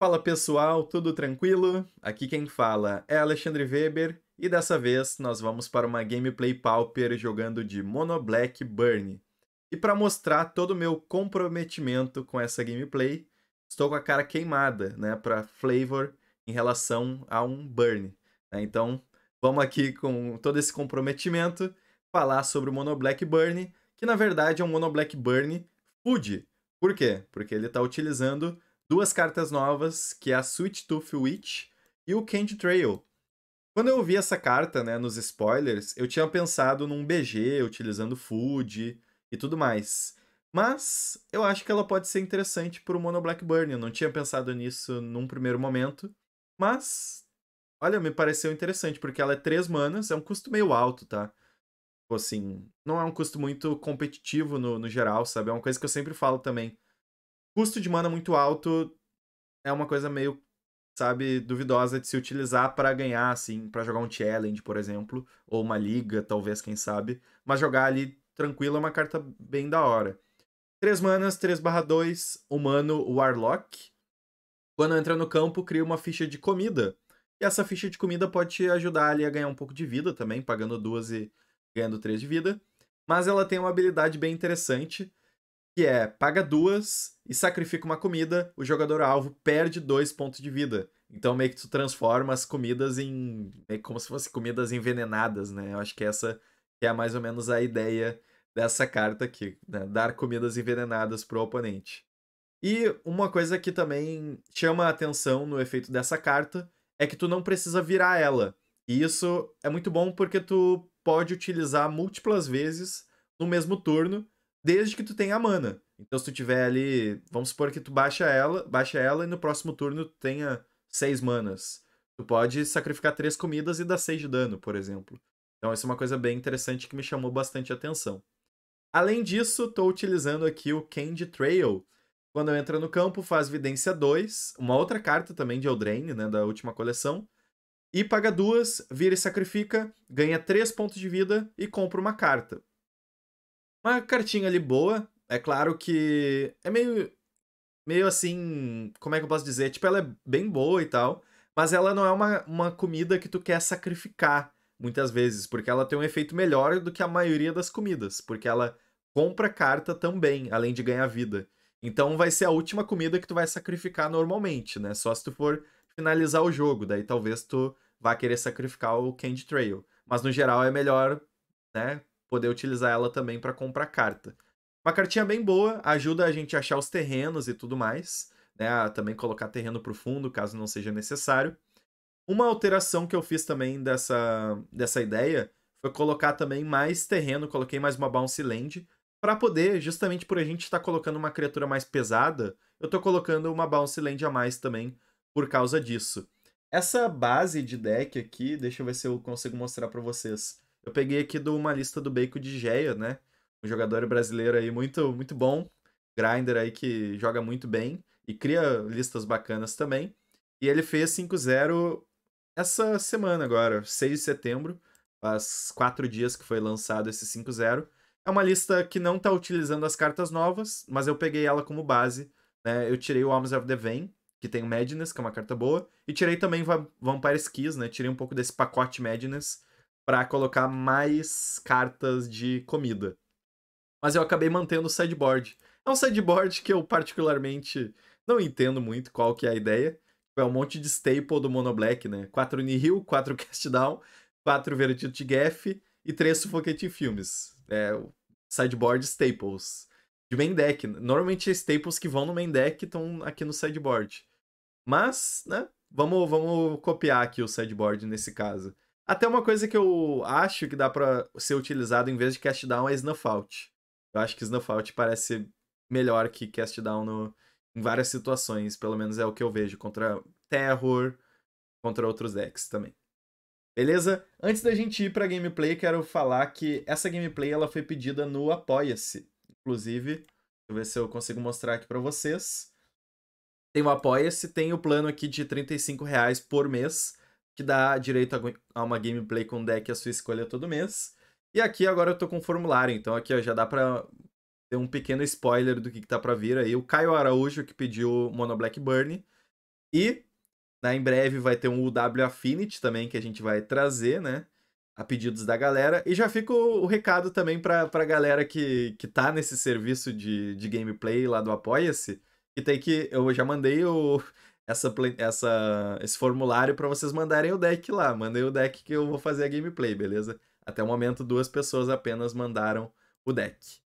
Fala pessoal, tudo tranquilo? Aqui quem fala é Alexandre Weber e dessa vez nós vamos para uma gameplay pauper jogando de Mono Black Burn. E para mostrar todo o meu comprometimento com essa gameplay, estou com a cara queimada, né, para flavor em relação a um burn. Né? Então, vamos aqui com todo esse comprometimento falar sobre o Mono Black Burn, que na verdade é um Mono Black Burn Food. Por quê? Porque ele está utilizando duas cartas novas, que é a Sweet Tooth Witch e o Candy Trail. Quando eu vi essa carta, né, nos spoilers, eu tinha pensado num BG, utilizando Food e tudo mais. Mas eu acho que ela pode ser interessante para o Mono Blackburn. Eu não tinha pensado nisso num primeiro momento. Mas, olha, me pareceu interessante, porque ela é 3 manas, é um custo meio alto, tá? Tipo assim, não é um custo muito competitivo no, no geral, sabe? É uma coisa que eu sempre falo também custo de mana muito alto é uma coisa meio, sabe, duvidosa de se utilizar para ganhar, assim, para jogar um challenge, por exemplo, ou uma liga, talvez, quem sabe. Mas jogar ali tranquilo é uma carta bem da hora. 3 manas, 3 barra 2, humano, warlock. Quando entra no campo, cria uma ficha de comida. E essa ficha de comida pode te ajudar ali a ganhar um pouco de vida também, pagando duas e ganhando três de vida. Mas ela tem uma habilidade bem interessante, que é paga duas e sacrifica uma comida, o jogador alvo perde dois pontos de vida. Então meio que tu transforma as comidas em meio como se fossem comidas envenenadas, né? Eu acho que essa é mais ou menos a ideia dessa carta aqui, né? dar comidas envenenadas pro oponente. E uma coisa que também chama a atenção no efeito dessa carta é que tu não precisa virar ela. E isso é muito bom porque tu pode utilizar múltiplas vezes no mesmo turno desde que tu tenha mana. Então se tu tiver ali, vamos supor que tu baixa ela, baixa ela e no próximo turno tu tenha seis manas. Tu pode sacrificar três comidas e dar seis de dano, por exemplo. Então essa é uma coisa bem interessante que me chamou bastante atenção. Além disso, estou utilizando aqui o Candy Trail. Quando entra no campo, faz Vidência 2, uma outra carta também de Eldraine, né, da última coleção. E paga duas, vira e sacrifica, ganha três pontos de vida e compra uma carta. Uma cartinha ali boa. É claro que é meio. Meio assim. Como é que eu posso dizer? Tipo, ela é bem boa e tal. Mas ela não é uma, uma comida que tu quer sacrificar muitas vezes, porque ela tem um efeito melhor do que a maioria das comidas, porque ela compra carta também, além de ganhar vida. Então vai ser a última comida que tu vai sacrificar normalmente, né? Só se tu for finalizar o jogo, daí talvez tu vá querer sacrificar o Candy Trail. Mas no geral é melhor, né, poder utilizar ela também para comprar carta. Uma cartinha bem boa, ajuda a gente a achar os terrenos e tudo mais, né? A também colocar terreno para o fundo, caso não seja necessário. Uma alteração que eu fiz também dessa, dessa ideia foi colocar também mais terreno, coloquei mais uma bounce land, para poder, justamente por a gente estar tá colocando uma criatura mais pesada, eu estou colocando uma bounce land a mais também por causa disso. Essa base de deck aqui, deixa eu ver se eu consigo mostrar para vocês. Eu peguei aqui de uma lista do Bacon de Geia, né? Um jogador brasileiro aí muito, muito bom. Grinder aí que joga muito bem e cria listas bacanas também. E ele fez 5-0 essa semana agora, 6 de setembro. Faz quatro dias que foi lançado esse 5-0. É uma lista que não tá utilizando as cartas novas, mas eu peguei ela como base. Né? Eu tirei o Alms of the Vain que tem o Madness, que é uma carta boa. E tirei também Vampire Skis, né? Tirei um pouco desse pacote Madness para colocar mais cartas de comida. Mas eu acabei mantendo o sideboard. É um sideboard que eu particularmente não entendo muito qual que é a ideia. Tipo, é um monte de staple do Mono Black, né? 4 Nihil, 4 Cast Down, 4 Veredito de Gaff e 3 sufoquete Filmes. É o sideboard staples. De main deck. Normalmente é staples que vão no main deck estão aqui no sideboard. Mas, né? Vamos, vamos copiar aqui o sideboard nesse caso. Até uma coisa que eu acho que dá para ser utilizado em vez de cast down é snuff out. Eu acho que snuff out parece melhor que cast down no, em várias situações, pelo menos é o que eu vejo contra terror, contra outros decks também. Beleza? Antes da gente ir pra gameplay, quero falar que essa gameplay ela foi pedida no Apoia-se. Inclusive, deixa eu ver se eu consigo mostrar aqui para vocês. Tem o Apoia-se, tem o plano aqui de R$35,00 por mês que dá direito a uma gameplay com deck a sua escolha todo mês. E aqui agora eu tô com formulário, então aqui ó, já dá pra ter um pequeno spoiler do que, que tá pra vir aí. O Caio Araújo que pediu Mono Black Burn. E né, em breve vai ter um UW Affinity também que a gente vai trazer, né? A pedidos da galera. E já fica o, o recado também pra, pra galera que, que tá nesse serviço de, de gameplay lá do Apoia-se. Que tem que. Eu já mandei o essa, essa, esse formulário para vocês mandarem o deck lá. Mandei o deck que eu vou fazer a gameplay, beleza? Até o momento, duas pessoas apenas mandaram o deck.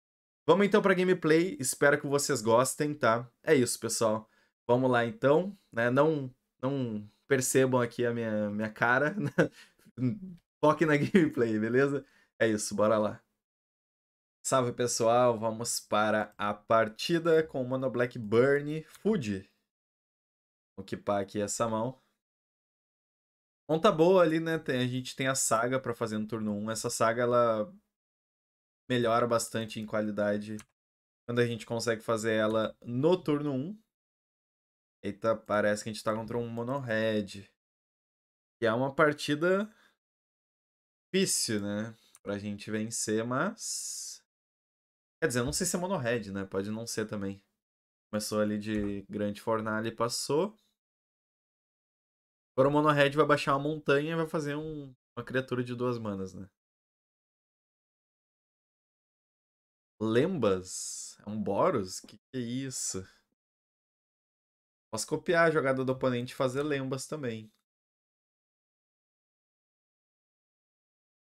Vamos então para gameplay. Espero que vocês gostem, tá? É isso, pessoal. Vamos lá então, né? Não, não percebam aqui a minha, minha cara. Né? Foque na gameplay, beleza? É isso, bora lá. Salve pessoal, vamos para a partida com o Mono Black Burn Food o aqui essa mão. mão? tá boa ali, né? Tem, a gente tem a saga para fazer no turno 1. Essa saga ela melhora bastante em qualidade quando a gente consegue fazer ela no turno 1. Eita, parece que a gente tá contra um mono-red. Que é uma partida difícil, né? Pra gente vencer, mas. Quer dizer, eu não sei se é mono-red, né? Pode não ser também. Começou ali de Grande Fornalha e passou. Agora o Monohead vai baixar uma montanha e vai fazer um, uma criatura de duas manas, né? Lembas? É um Boros? Que que é isso? Posso copiar a jogada do oponente e fazer lembas também.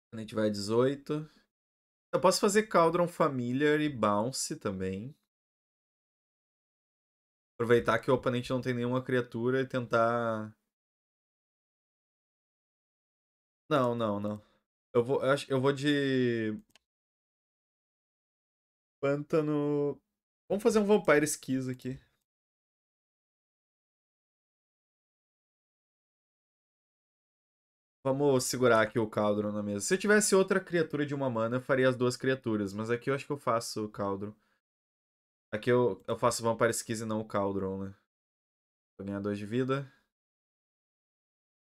O oponente vai 18. Eu posso fazer Cauldron Familiar e Bounce também. Aproveitar que o oponente não tem nenhuma criatura e tentar. Não, não, não. Eu vou, eu acho, eu vou de. Pântano. Vamos fazer um Vampire Skis aqui. Vamos segurar aqui o Caldron na mesa. Se eu tivesse outra criatura de uma mana, eu faria as duas criaturas. Mas aqui eu acho que eu faço o Caldron. Aqui é eu, eu faço Vampire Skis e não o Caldron, né? Vou ganhar 2 de vida.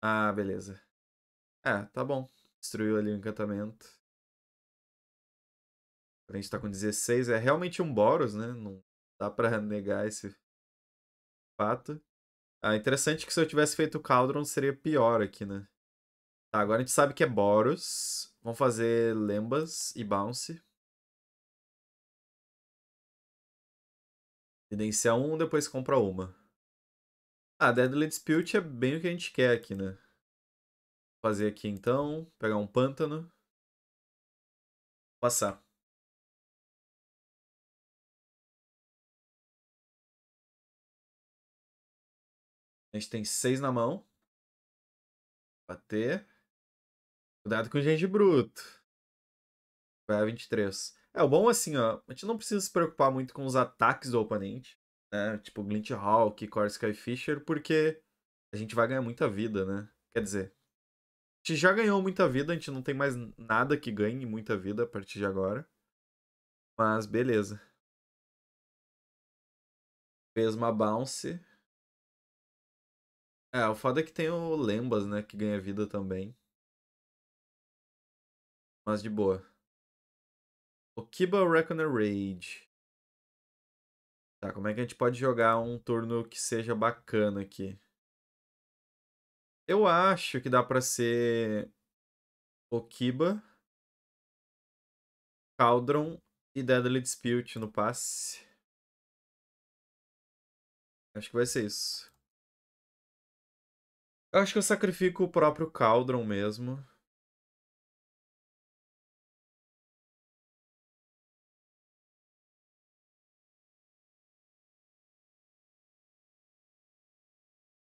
Ah, beleza. É, tá bom. Destruiu ali o encantamento. A gente tá com 16. É realmente um Boros, né? Não dá pra negar esse fato. Ah, interessante que se eu tivesse feito o Caldron seria pior aqui, né? Tá, agora a gente sabe que é Boros. Vamos fazer Lembas e Bounce. Evidenciar um, depois compra uma. Ah, Deadly Dispute é bem o que a gente quer aqui, né? Vou fazer aqui então, pegar um pântano. Passar. A gente tem seis na mão. Bater. Cuidado com gente bruto. Vai a 23. É, o bom assim, ó, a gente não precisa se preocupar muito com os ataques do oponente, né? Tipo Glint Hawk, Core e Fisher, porque a gente vai ganhar muita vida, né? Quer dizer, a gente já ganhou muita vida, a gente não tem mais nada que ganhe muita vida a partir de agora. Mas beleza. Fez uma bounce. É, o foda é que tem o Lembas, né? Que ganha vida também. Mas de boa. Okiba Reckoner Raid. Tá, como é que a gente pode jogar um turno que seja bacana aqui? Eu acho que dá pra ser Okiba, Cauldron e Deadly Dispute no passe. Acho que vai ser isso. Eu acho que eu sacrifico o próprio Cauldron mesmo.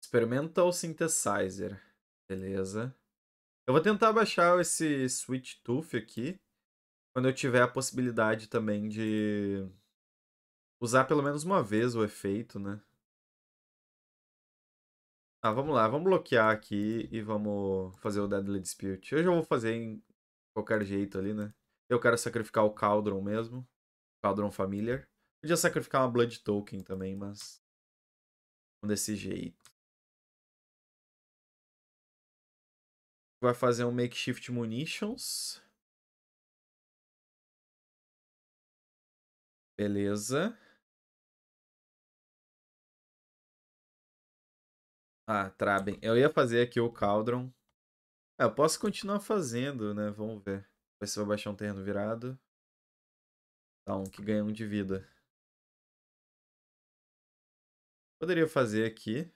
Experimental Synthesizer. Beleza. Eu vou tentar baixar esse Switch Tooth aqui. Quando eu tiver a possibilidade também de usar pelo menos uma vez o efeito, né? Ah, vamos lá, vamos bloquear aqui e vamos fazer o Deadly Dispute. Hoje eu vou fazer em qualquer jeito ali, né? Eu quero sacrificar o Caldron mesmo. Caldron Familiar. Podia sacrificar uma Blood Token também, mas... Desse jeito. vai fazer um makeshift munitions. Beleza. Ah, Traben. Eu ia fazer aqui o Cauldron. Ah, eu posso continuar fazendo, né? Vamos ver. Vai se vai baixar um terreno virado. Tá, um que ganha um de vida. Poderia fazer aqui.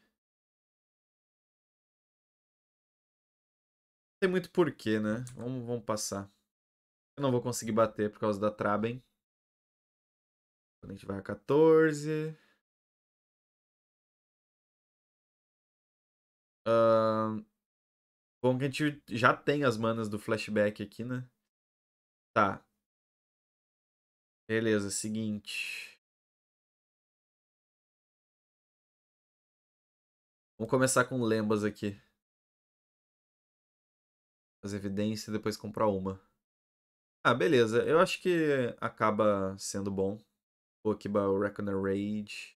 tem muito porquê, né? Vamos, vamos passar. Eu não vou conseguir bater por causa da Traben. a gente vai a 14. Uh, bom que a gente já tem as manas do flashback aqui, né? Tá. Beleza, seguinte. Vamos começar com lembas aqui as evidências e depois comprar uma. Ah, beleza. Eu acho que acaba sendo bom. Vou aqui para o Reckoner Rage.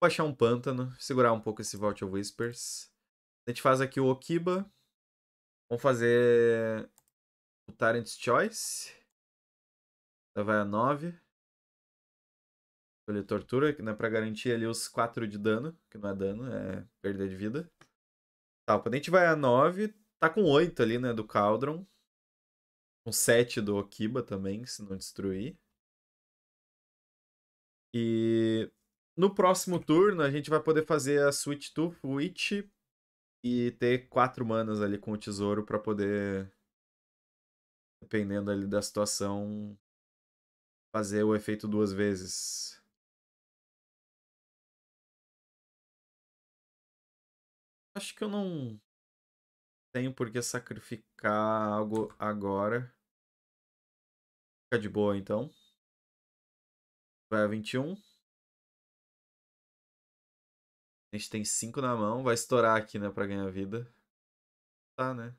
Vou achar um pântano, segurar um pouco esse Vault of Whispers. A gente faz aqui o Okiba. Vamos fazer o Tyrant's Choice. Já então vai a 9. Escolher Tortura, que não é pra garantir ali os 4 de dano, que não é dano, é perda de vida. Tá, o oponente vai a 9, Tá com 8 ali, né, do Caldron. Com 7 do Okiba também, se não destruir. E no próximo turno a gente vai poder fazer a Switch to Witch e ter quatro manas ali com o tesouro para poder, dependendo ali da situação, fazer o efeito duas vezes. Acho que eu não tenho por que sacrificar algo agora. Fica de boa, então. Vai a 21. A gente tem 5 na mão. Vai estourar aqui, né? Pra ganhar vida. Tá, né?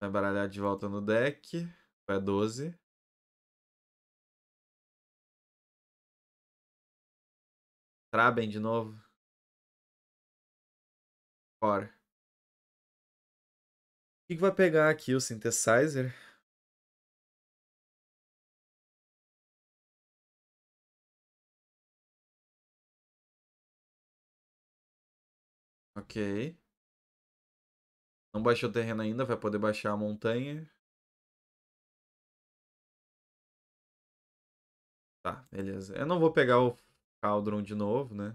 Vai baralhar de volta no deck. Vai a 12. Traben de novo. O que, que vai pegar aqui o synthesizer? Ok. Não baixou o terreno ainda, vai poder baixar a montanha. Tá, beleza. Eu não vou pegar o Caldron de novo, né?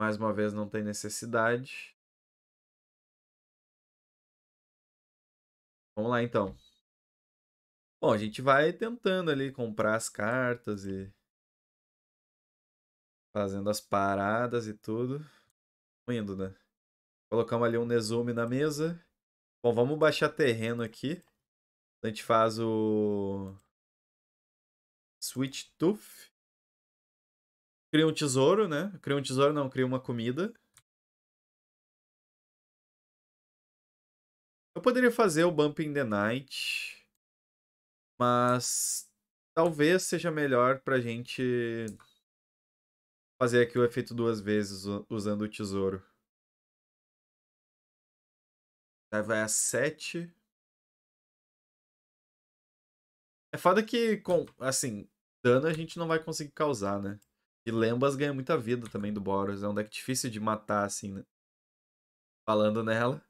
Mais uma vez, não tem necessidade. Vamos lá, então. Bom, a gente vai tentando ali comprar as cartas e fazendo as paradas e tudo. Indo, né? Colocamos ali um nezume na mesa. Bom, vamos baixar terreno aqui. A gente faz o Switch Tooth cria um tesouro, né? Cria um tesouro, não, cria uma comida. Eu poderia fazer o Bump in the Night, mas talvez seja melhor pra gente fazer aqui o efeito duas vezes usando o tesouro. Aí vai a 7. É foda que, com, assim, dano a gente não vai conseguir causar, né? E Lembas ganha muita vida também do Boros. É um deck difícil de matar, assim, né? Falando nela.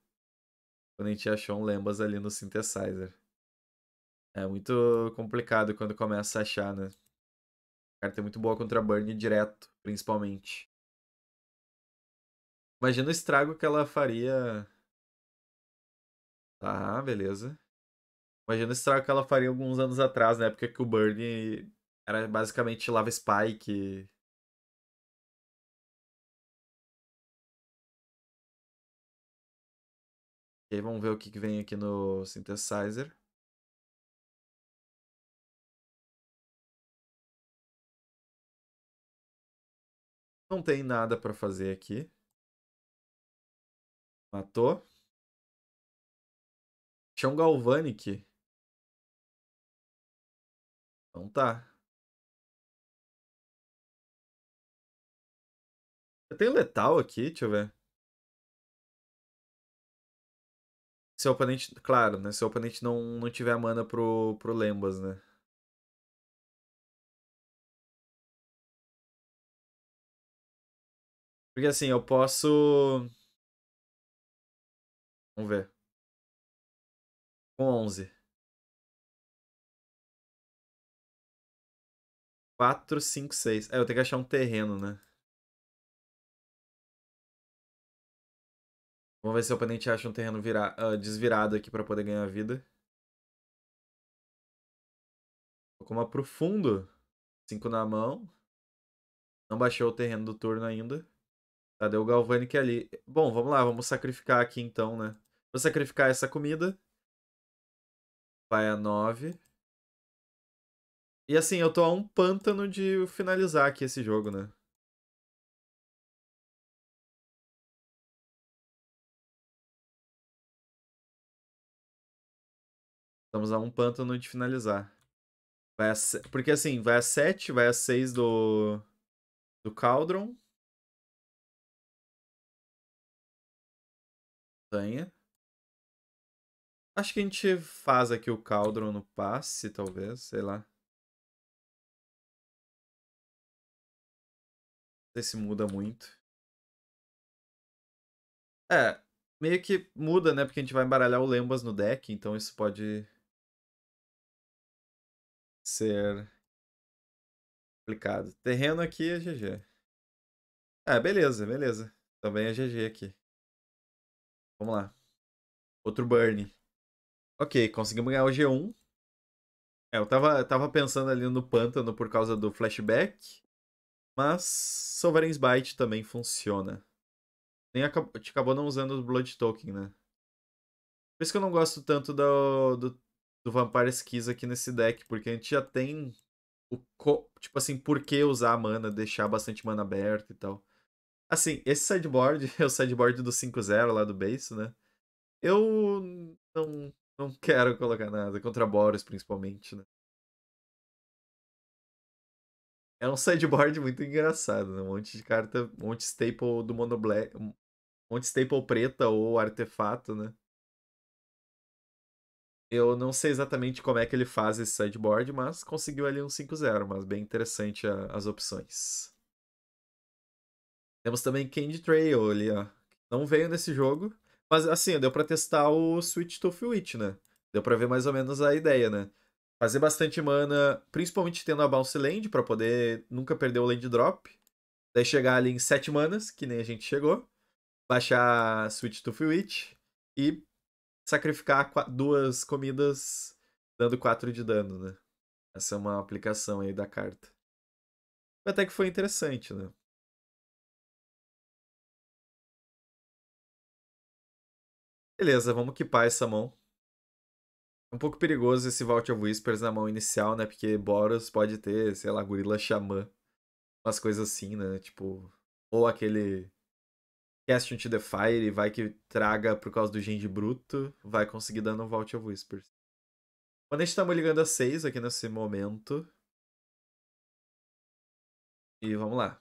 Quando a gente achou um Lembas ali no Synthesizer. É muito complicado quando começa a achar, né? A carta é muito boa contra Burn direto, principalmente. Imagina o estrago que ela faria. Tá, beleza. Imagina o estrago que ela faria alguns anos atrás, na época que o Burn era basicamente Lava Spike, E aí vamos ver o que vem aqui no synthesizer. Não tem nada para fazer aqui. Matou. Chão Galvanic. Então tá. Eu tenho letal aqui, deixa eu ver. seu oponente, claro, né? Seu oponente não, não tiver mana pro, pro Lembas, né? Porque assim, eu posso. Vamos ver. Com 11. 4, 5, 6. É, eu tenho que achar um terreno, né? Vamos ver se o oponente acha um terreno vira... Uh, desvirado aqui para poder ganhar vida. Tocou uma pro fundo. na mão. Não baixou o terreno do turno ainda. Tá, deu o Galvanic ali. Bom, vamos lá, vamos sacrificar aqui então, né? Vou sacrificar essa comida. Vai a 9. E assim, eu tô a um pântano de finalizar aqui esse jogo, né? Estamos a um pântano de finalizar. Vai a se... Porque assim, vai a 7, vai a 6 do. do Caldron. Tanha. Acho que a gente faz aqui o Caldron no passe, talvez, sei lá. Não sei se muda muito. É, meio que muda, né? Porque a gente vai embaralhar o Lembas no deck, então isso pode ser complicado. Terreno aqui é GG. Ah, beleza, beleza. Também é GG aqui. Vamos lá. Outro burn. Ok, conseguimos ganhar o G1. É, eu tava, tava pensando ali no pântano por causa do flashback. Mas Sovereign's Bite também funciona. Nem acabou, acabou não usando o Blood Token, né? Por isso que eu não gosto tanto do, do do Vampire Skis aqui nesse deck, porque a gente já tem o co... tipo assim, por que usar a mana, deixar bastante mana aberta e tal. Assim, esse sideboard é o sideboard do 5-0 lá do base, né? Eu não, não quero colocar nada, contra Boris, principalmente, né? É um sideboard muito engraçado, né? Um monte de carta, um monte de staple do mono black, um monte de staple preta ou artefato, né? Eu não sei exatamente como é que ele faz esse sideboard, mas conseguiu ali um 5-0, mas bem interessante a, as opções. Temos também Candy Trail ali, ó. Não veio nesse jogo, mas assim, deu para testar o Switch to Witch, né? Deu para ver mais ou menos a ideia, né? Fazer bastante mana, principalmente tendo a Bounce Land, para poder nunca perder o Land Drop. Daí chegar ali em 7 manas, que nem a gente chegou. Baixar Switch to Witch e sacrificar duas comidas dando quatro de dano, né? Essa é uma aplicação aí da carta. Até que foi interessante, né? Beleza, vamos equipar essa mão. É um pouco perigoso esse Vault of Whispers na mão inicial, né? Porque Boros pode ter, sei lá, Gorila Xamã. Umas coisas assim, né? Tipo, ou aquele Cast into the Fire e vai que traga por causa do de Bruto, vai conseguir dando um Vault of Whispers. Quando a gente estamos tá ligando a 6 aqui nesse momento. E vamos lá.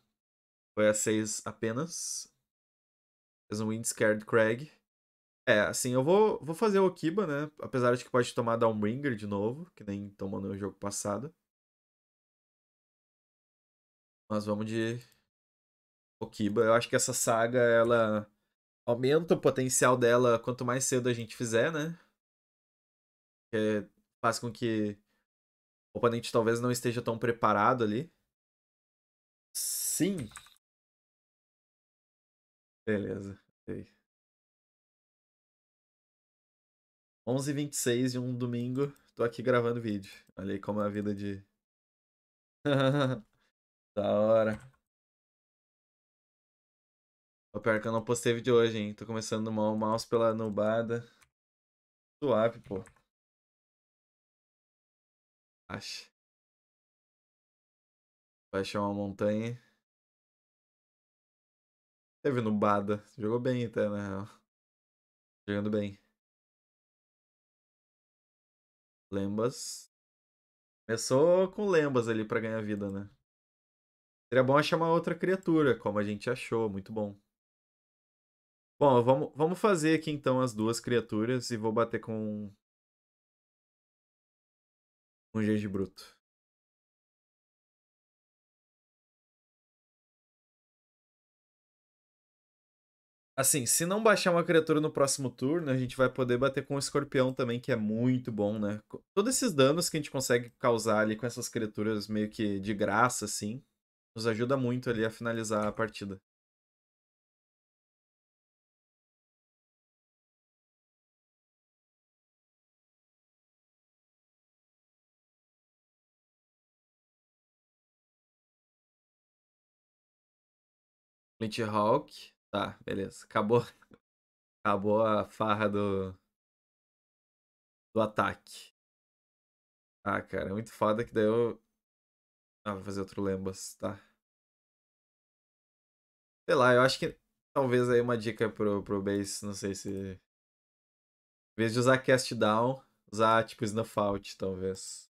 Foi a 6 apenas. Fez um Wind Scared Craig. É, assim, eu vou, vou fazer o Okiba, né? Apesar de que pode tomar Downbringer de novo, que nem tomou no jogo passado. Mas vamos de Okiba. Eu acho que essa saga, ela aumenta o potencial dela quanto mais cedo a gente fizer, né? É, faz com que o oponente talvez não esteja tão preparado ali. Sim. Beleza. Okay. 11h26 de um domingo, tô aqui gravando vídeo. Olha aí como é a vida de... da hora. O pior que eu não postei vídeo hoje, hein? Tô começando mal, mouse pela nubada. Suave, pô. Acho. Baixou uma montanha. Teve nubada. Jogou bem até, na real. Jogando bem. Lembas. Começou com Lembas ali para ganhar vida, né? Seria bom achar uma outra criatura, como a gente achou. Muito bom. Bom, vamos, vamos fazer aqui então as duas criaturas e vou bater com. Um Gege Bruto. Assim, se não baixar uma criatura no próximo turno, a gente vai poder bater com o escorpião também, que é muito bom, né? Todos esses danos que a gente consegue causar ali com essas criaturas meio que de graça, assim, nos ajuda muito ali a finalizar a partida. Night Hawk. Tá, beleza. Acabou. Acabou a farra do. Do ataque. Ah, cara, é muito foda que daí eu. Ah, vou fazer outro Lembas, tá? Sei lá, eu acho que talvez aí uma dica pro, pro base, não sei se. Em vez de usar cast down, usar tipo snuff out, talvez.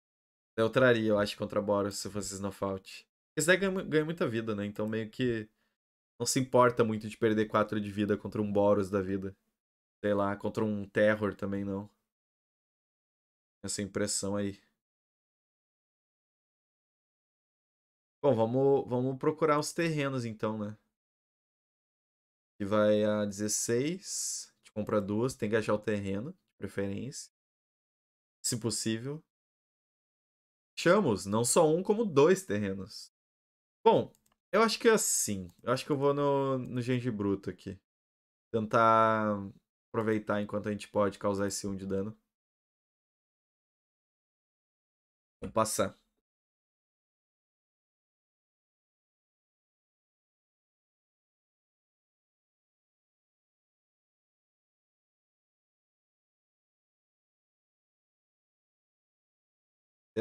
Eu traria, eu acho, contra Boros se fosse snuff out. Esse daí ganha, ganha muita vida, né? Então meio que não se importa muito de perder 4 de vida contra um Boros da vida. Sei lá, contra um Terror também não. Essa impressão aí. Bom, vamos, vamos procurar os terrenos então, né? Que vai a 16. A gente compra duas, tem que achar o terreno, de preferência. Se possível. Achamos, não só um, como dois terrenos. Bom, eu acho que é assim. Eu acho que eu vou no, no Genji Bruto aqui. Tentar aproveitar enquanto a gente pode causar esse 1 de dano. Vamos passar.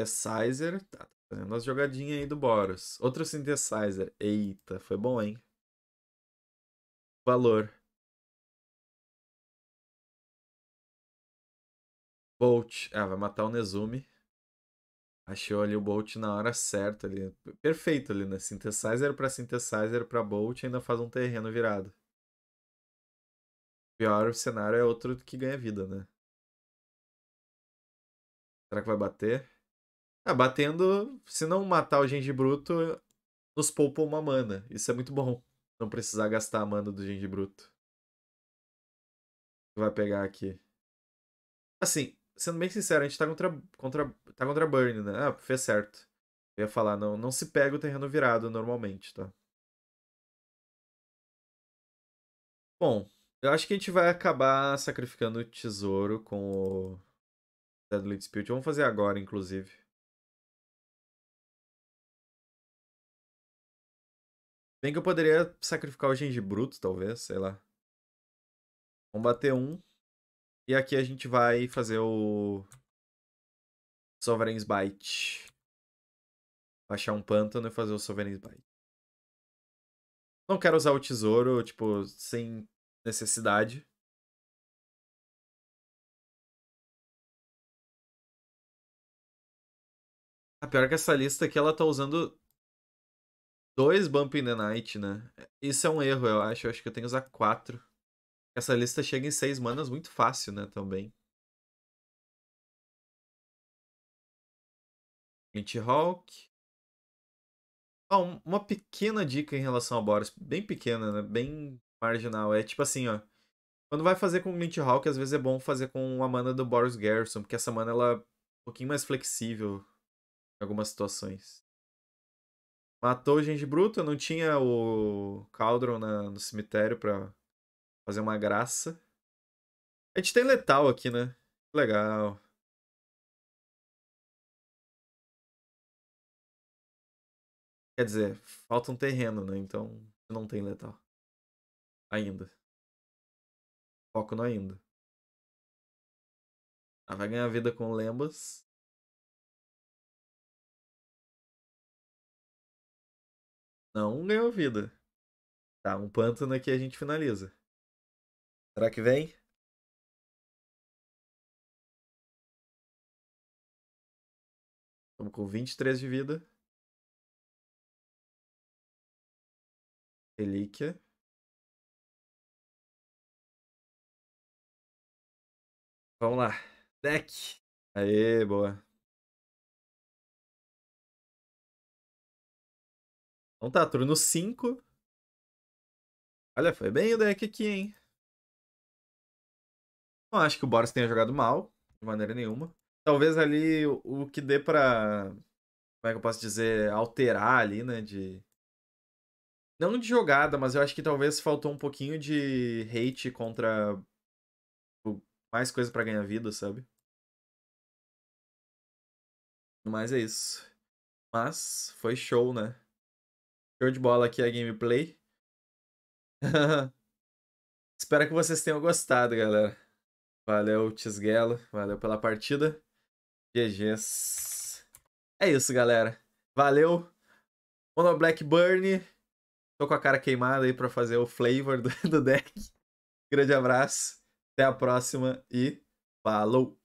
Sizer, Tá, Fazendo né, as jogadinhas aí do Boros. Outro synthesizer. Eita, foi bom, hein? Valor. Bolt. Ah, vai matar o Nezumi. Achou ali o Bolt na hora certa ali. Perfeito ali, né? Synthesizer para synthesizer para Bolt ainda faz um terreno virado. Pior o cenário é outro que ganha vida, né? Será que vai bater? Ah, batendo, se não matar o Genji Bruto, nos poupa uma mana. Isso é muito bom. Não precisar gastar a mana do Genji Bruto. Vai pegar aqui. Assim, sendo bem sincero, a gente tá contra, contra, tá contra Burn, né? Ah, fez certo. Eu ia falar, não, não se pega o terreno virado normalmente, tá? Bom, eu acho que a gente vai acabar sacrificando o tesouro com o Deadly Dispute. Vamos fazer agora, inclusive. Bem que eu poderia sacrificar o Genji Bruto, talvez, sei lá. Vamos bater um. E aqui a gente vai fazer o... Sovereign's Bite. Baixar um pântano e fazer o Sovereign's Bite. Não quero usar o tesouro, tipo, sem necessidade. A ah, pior é que essa lista aqui, ela tá usando dois Bump in the Night, né? Isso é um erro, eu acho. Eu acho que eu tenho que usar quatro. Essa lista chega em seis manas muito fácil, né? Também. Hawk. Ah, uma pequena dica em relação ao Boros. Bem pequena, né? Bem marginal. É tipo assim, ó. Quando vai fazer com o Glint Hawk, às vezes é bom fazer com a mana do Boris Garrison, porque essa mana ela é um pouquinho mais flexível em algumas situações matou gente bruta, não tinha o Caldron na, no cemitério pra fazer uma graça. A gente tem letal aqui, né? Legal. Quer dizer, falta um terreno, né? Então não tem letal. Ainda. Foco no ainda. ela ah, vai ganhar vida com Lembas. Não ganhou vida. Tá, um pântano aqui a gente finaliza. Será que vem? Estamos com 23 de vida. Relíquia. Vamos lá. Deck. Aê, boa. Então tá, turno 5. Olha, foi bem o deck aqui, hein? Não acho que o Boris tenha jogado mal, de maneira nenhuma. Talvez ali o, que dê pra. Como é que eu posso dizer? Alterar ali, né? De. Não de jogada, mas eu acho que talvez faltou um pouquinho de hate contra. mais coisa para ganhar vida, sabe? Mas é isso. Mas foi show, né? Show de bola aqui a gameplay. Espero que vocês tenham gostado, galera. Valeu, Tisguelo. Valeu pela partida. GGs. É isso, galera. Valeu. Mono Black Burn. Tô com a cara queimada aí pra fazer o flavor do, do deck. Grande abraço. Até a próxima e falou!